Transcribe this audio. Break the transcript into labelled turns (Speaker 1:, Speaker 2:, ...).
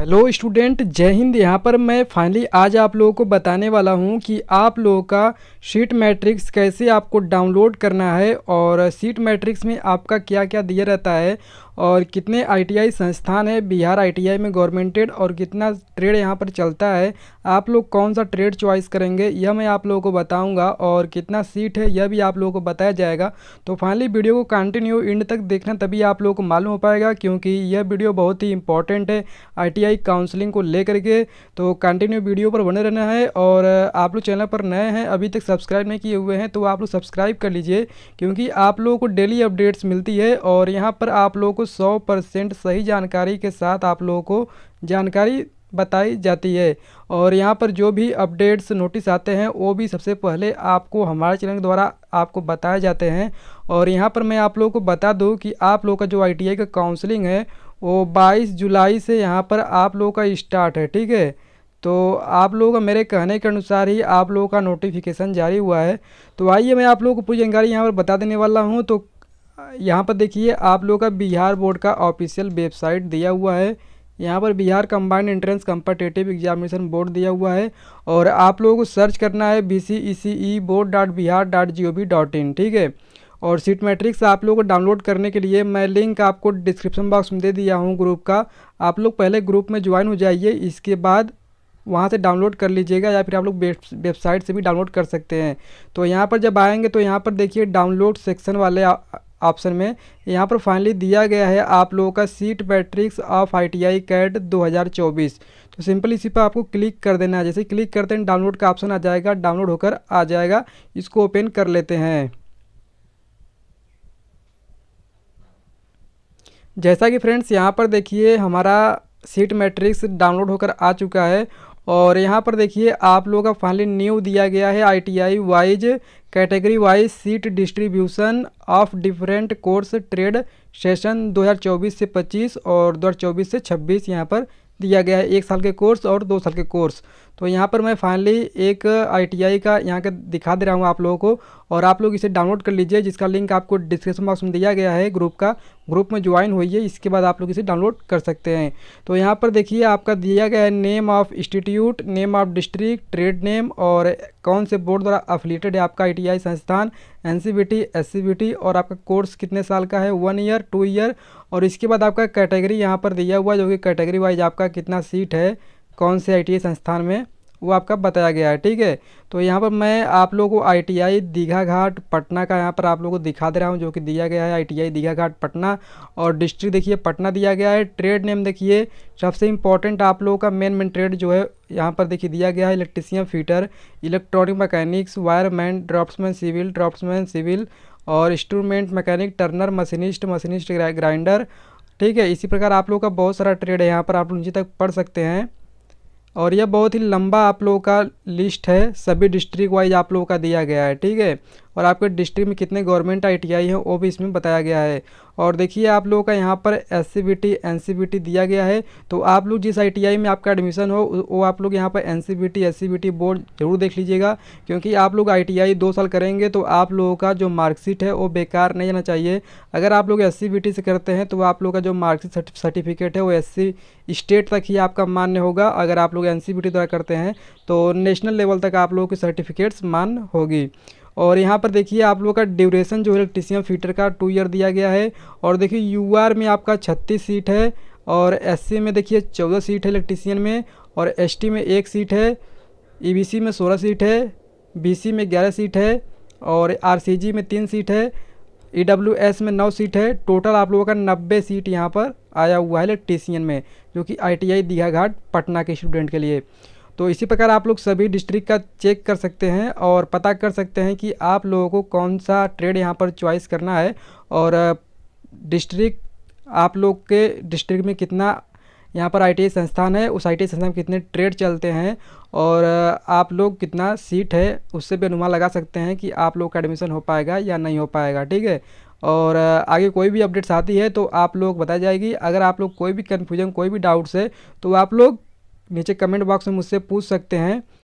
Speaker 1: hello student जय हिंद यहाँ पर मैं फाइनली आज आप लोगों को बताने वाला हूँ कि आप लोगों का शीट मैट्रिक्स कैसे आपको डाउनलोड करना है और शीट मैट्रिक्स में आपका क्या क्या दिया रहता है और कितने आईटीआई संस्थान है बिहार आईटीआई में गवर्नमेंटेड और कितना ट्रेड यहाँ पर चलता है आप लोग कौन सा ट्रेड चॉइस करेंगे यह मैं आप लोगों को बताऊँगा और कितना सीट है यह भी आप लोगों को बताया जाएगा तो फाइनली वीडियो को कंटिन्यू इंड तक देखना तभी आप लोगों को मालूम हो पाएगा क्योंकि यह वीडियो बहुत ही इंपॉर्टेंट है आई आई काउंसलिंग को लेकर के तो कंटिन्यू वीडियो पर बने रहना है और आप लोग चैनल पर नए हैं अभी तक सब्सक्राइब नहीं किए हुए हैं तो आप लोग सब्सक्राइब कर लीजिए क्योंकि आप लोगों को डेली अपडेट्स मिलती है और यहाँ पर आप लोगों को सौ परसेंट सही जानकारी के साथ आप लोगों को जानकारी बताई जाती है और यहाँ पर जो भी अपडेट्स नोटिस आते हैं वो भी सबसे पहले आपको हमारे चैनल के द्वारा आपको बताए जाते हैं और यहाँ पर मैं आप लोगों को बता दूँ कि आप लोगों का जो आई का काउंसलिंग है वो 22 जुलाई से यहाँ पर आप लोगों का स्टार्ट है ठीक है तो आप लोगों का मेरे कहने के अनुसार ही आप लोगों का नोटिफिकेशन जारी हुआ है तो आइए मैं आप लोगों को पूरी जानकारी यहाँ पर बता देने वाला हूँ तो यहाँ पर देखिए आप लोगों का बिहार बोर्ड का ऑफिशियल वेबसाइट दिया हुआ है यहाँ पर Bihar combined entrance competitive examination board दिया हुआ है और आप लोगों को सर्च करना है B C E C E board dot Bihar dot G O V dot in ठीक है और सीट मैट्रिक्स आप लोगों को डाउनलोड करने के लिए मैं लिंक आपको डिस्क्रिप्शन बॉक्स में दे दिया हूँ ग्रुप का आप लोग पहले ग्रुप में ज्वाइन हो जाइए इसके बाद वहाँ से डाउनलोड कर लीजिएगा या फिर आप लोग वेबसाइट से भी डाउनलोड कर सकते हैं तो यहाँ पर जब आएंगे तो यहाँ पर देखिए डाउनलोड सेक्शन वाले ऑप्शन में यहाँ पर फाइनली दिया गया है आप लोगों का seat matrix of I T I CAT दो तो सिंपल इसी पर आपको क्लिक कर देना है जैसे क्लिक करते हैं डाउनलोड का ऑप्शन आ जाएगा डाउनलोड होकर आ जाएगा इसको ओपन कर लेते हैं जैसा कि फ्रेंड्स यहाँ पर देखिए हमारा सीट मैट्रिक्स डाउनलोड होकर आ चुका है और यहाँ पर देखिए आप लोगों का फाइनली न्यू दिया गया है ITI wise category wise seat distribution of different course trade session 2024 से 25 और 2024 से 26 यहाँ पर दिया गया है एक साल के कोर्स और दो साल के कोर्स तो यहाँ पर मैं फाइनली एक आई का यहाँ का दिखा दे रहा हूँ आप लोगों को और आप लोग इसे डाउनलोड कर लीजिए जिसका लिंक आपको डिस्क्रिप्शन बॉक्स में दिया गया है ग्रुप का ग्रुप में ज्वाइन हुई है इसके बाद आप लोग इसे डाउनलोड कर सकते हैं तो यहाँ पर देखिए आपका दिया गया है name of institute name of district trade name और कौन से बोर्ड द्वारा अफिलेटेड है आपका आई संस्थान एन सी और आपका कोर्स कितने साल का है वन ईयर टू ईयर और इसके बाद आपका कैटेगरी यहाँ पर दिया हुआ जो कि कैटेगरी वाइज आपका कितना सीट है कौन से आई e संस्थान में वो आपका बताया गया है ठीक है तो यहाँ पर मैं आप लोगों को आईटीआई दीघा घाट पटना का यहाँ पर आप लोगों को दिखा दे रहा हूँ जो कि दिया गया है आईटीआई दीघा घाट पटना और डिस्ट्रिक्ट देखिए पटना दिया गया है ट्रेड नेम देखिए सबसे इंपॉर्टेंट आप लोगों का मेन मेन ट्रेड जो है यहाँ पर देखिए दिया गया है electrician fitter electronic mechanics wireman draughtsman civil draughtsman civil और instrument mechanic turner machinist machinist grinder ठीक है इसी प्रकार आप लोगों का बहुत सारा ट्रेड है यहाँ पर आप नीचे तक पढ़ सकते हैं और यह बहुत ही लंबा आप लोगों का लिस्ट है सभी डिस्ट्रिक्ट वाइज आप लोगों का दिया गया है ठीक है और आपके डिस्ट्रिक्ट में कितने गवर्नमेंट आई टी आई हैं वो भी इसमें बताया गया है और देखिए आप लोगों का यहाँ पर S C B T N C B T दिया गया है तो आप लोग जिस आई टी आई में आपका एडमिशन हो वो आप लोग यहाँ पर N C B T S C B T board जरूर देख लीजिएगा क्योंकि आप लोग आई टी आई दो साल करेंगे तो आप लोगों का जो मार्कशीट है वो बेकार नहीं जाना चाहिए अगर आप लोग एस सी बी टी से करते हैं तो आप लोग का जो मार्कशीट सर्टिफिकेट है वो एस सी स्टेट तक ही आपका मान्य होगा अगर आप लोग एन द्वारा करते हैं तो नेशनल लेवल तक आप लोगों की सर्टिफिकेट्स मान होगी और यहाँ पर देखिए आप लोगों का ड्यूरेशन जो है फीटर का टू ईयर दिया गया है और देखिए यूआर में आपका छत्तीस सीट है और एससी में देखिए चौदह सीट है इलेक्ट्रीसियन में और एसटी में एक सीट है ईबीसी e में सोलह सीट है बीसी में ग्यारह सीट है और आरसीजी में तीन सीट है ई e में नौ सीट है टोटल आप लोगों का नब्बे सीट यहाँ पर आया हुआ है इलेक्ट्रीसियन में जो कि आई दीघा घाट पटना के स्टूडेंट के लिए तो इसी प्रकार आप लोग सभी डिस्ट्रिक्ट का चेक कर सकते हैं और पता कर सकते हैं कि आप लोगों को कौन सा ट्रेड यहाँ पर चॉइस करना है और डिस्ट्रिक्ट आप लोग के डिस्ट्रिक्ट में कितना यहाँ पर आई e संस्थान है उस आई e संस्थान में कितने ट्रेड चलते हैं और आप लोग कितना सीट है उससे भी अनुमान लगा सकते हैं कि आप लोग का एडमिशन हो पाएगा या नहीं हो पाएगा ठीक है और आगे कोई भी अपडेट्स आती है तो आप लोग बताई जाएगी अगर आप लोग कोई भी कन्फ्यूजन कोई भी डाउट्स है तो आप लोग नीचे कमेंट बॉक्स में मुझसे पूछ सकते हैं